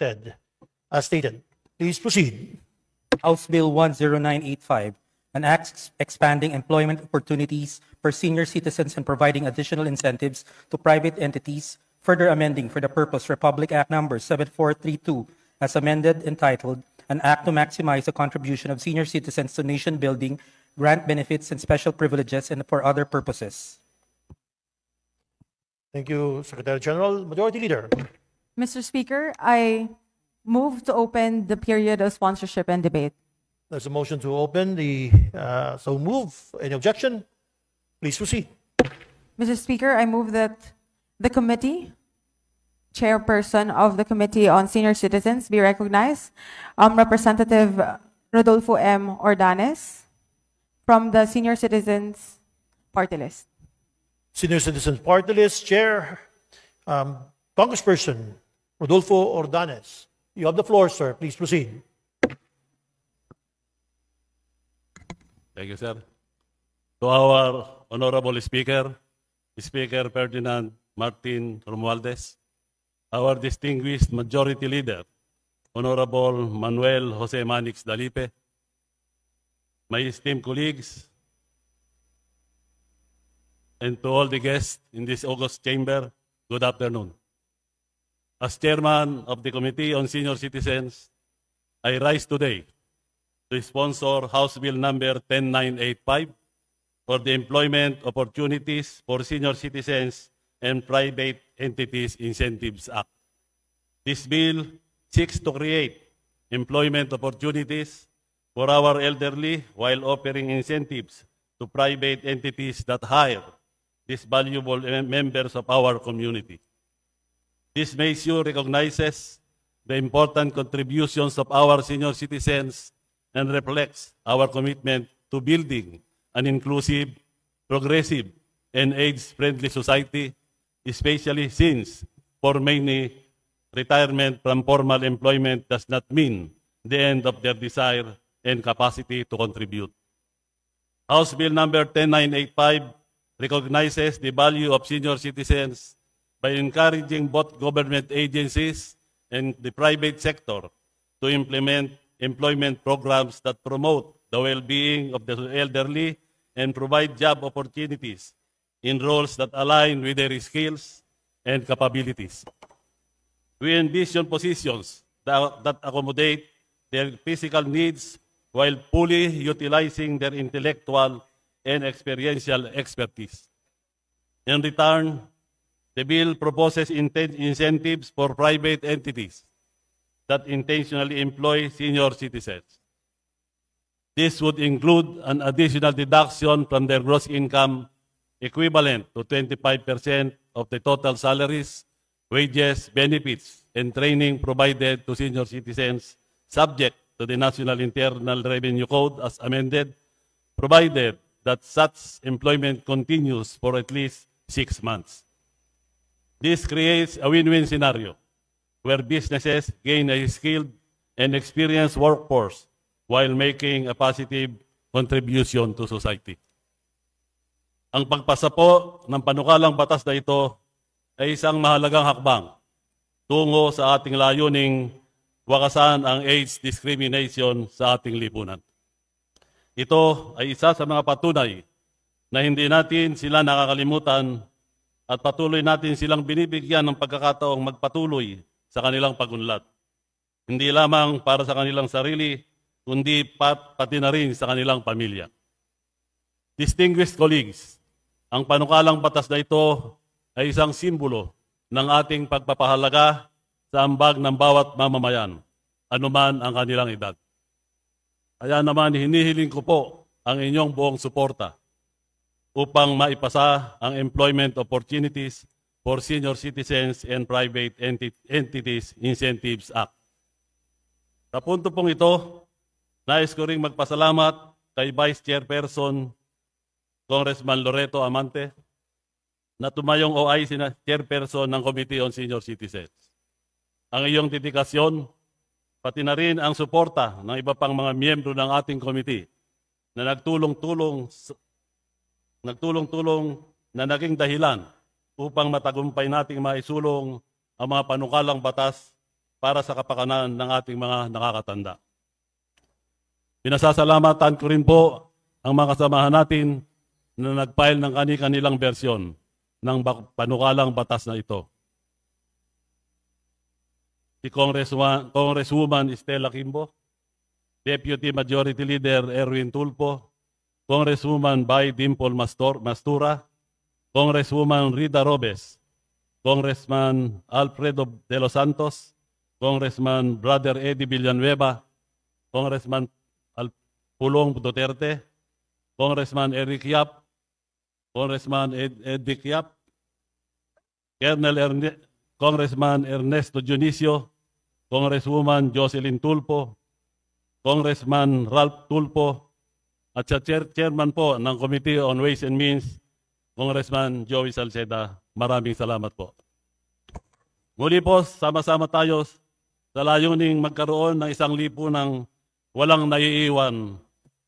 as uh, stated. Please proceed. House Bill 10985, an act expanding employment opportunities for senior citizens and providing additional incentives to private entities, further amending for the purpose Republic Act number 7432 as amended entitled an act to maximize the contribution of senior citizens to nation building, grant benefits and special privileges and for other purposes. Thank you, Secretary General. Majority Leader. Mr. Speaker, I move to open the period of sponsorship and debate. There's a motion to open the, uh, so move. Any objection? Please proceed. Mr. Speaker, I move that the committee, chairperson of the Committee on Senior Citizens, be recognized. Um, Representative Rodolfo M. Ordanes from the Senior Citizens Party List. Senior Citizens Party List, Chair. Um, Congressperson Rodolfo Ordanes, you have the floor, sir. Please proceed. Thank you, sir. To our Honorable Speaker, Speaker Ferdinand Martin Romualdez, our distinguished Majority Leader, Honorable Manuel Jose Manix Dalipe, my esteemed colleagues, and to all the guests in this August chamber, good afternoon. As chairman of the Committee on Senior Citizens, I rise today to sponsor House Bill number 10985 for the employment opportunities for senior citizens and private entities incentives act. This bill seeks to create employment opportunities for our elderly while offering incentives to private entities that hire these valuable members of our community. This makes you recognizes the important contributions of our senior citizens and reflects our commitment to building an inclusive, progressive, and age-friendly society, especially since for many, retirement from formal employment does not mean the end of their desire and capacity to contribute. House Bill number 10985 recognizes the value of senior citizens by encouraging both government agencies and the private sector to implement employment programs that promote the well-being of the elderly and provide job opportunities in roles that align with their skills and capabilities. We envision positions that, that accommodate their physical needs while fully utilizing their intellectual and experiential expertise. In return, The bill proposes incentives for private entities that intentionally employ senior citizens. This would include an additional deduction from their gross income equivalent to 25% of the total salaries, wages, benefits, and training provided to senior citizens subject to the National Internal Revenue Code as amended, provided that such employment continues for at least six months. This creates a win-win scenario where businesses gain a skilled and experienced workforce while making a positive contribution to society. Ang pagpasa po ng panukalang batas na ito ay isang mahalagang hakbang tungo sa ating layuning wakasan ang AIDS discrimination sa ating lipunan. Ito ay isa sa mga patunay na hindi natin sila nakakalimutan at patuloy natin silang binibigyan ng pagkakataong magpatuloy sa kanilang pagunlat. Hindi lamang para sa kanilang sarili, kundi pat, pati na rin sa kanilang pamilya. Distinguished colleagues, ang panukalang batas na ito ay isang simbolo ng ating pagpapahalaga sa ambag ng bawat mamamayan, anuman ang kanilang edad. Kaya naman hinihiling ko po ang inyong buong suporta upang maipasa ang employment opportunities for senior citizens and private Enti entities incentives act. Sa punto pong ito, nais ko ring magpasalamat kay Vice Chairperson Congressman Loreto Amante na tumayong OI na chairperson ng Committee on Senior Citizens. Ang iyong dedikasyon, pati na rin ang suporta ng iba pang mga miyembro ng ating committee na nagtulong-tulong nagtulong-tulong na naging dahilan upang matagumpay nating maisulong ang mga panukalang batas para sa kapakanan ng ating mga nakakatanda. Pinasasalamatan ko rin po ang mga kasamahan natin na nag-file ng kani-kanilang versyon ng panukalang batas na ito. Si Congresswoman, Congresswoman Estela Kimbo, Deputy Majority Leader Erwin Tulpo, Congresswoman by Dimple Mastura, Congresswoman Rita Robes, Congressman Alfredo de los Santos, Congressman Brother Eddie Villanueva, Congressman Pulong Duterte, Congressman Eric Yap, Congressman Eddie Yap, Colonel Congressman Ernesto Junicio, Congresswoman Jocelyn Tulpo, Congressman Ralph Tulpo, at sa chair chairman po ng Committee on Ways and Means, Congressman Joey Salceda. Maraming salamat po. Muli po, sama-sama tayo sa layuning magkaroon ng isang lipunang walang naiiwan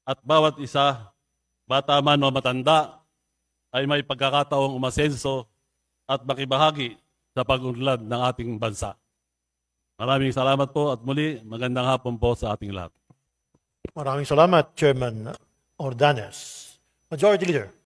at bawat isa, bata man o matanda, ay may pagkakataong umasenso at makibahagi sa pag-unlad ng ating bansa. Maraming salamat po at muli magandang hapon po sa ating lahat. Maraming salamat, Chairman Ordanes, majority leader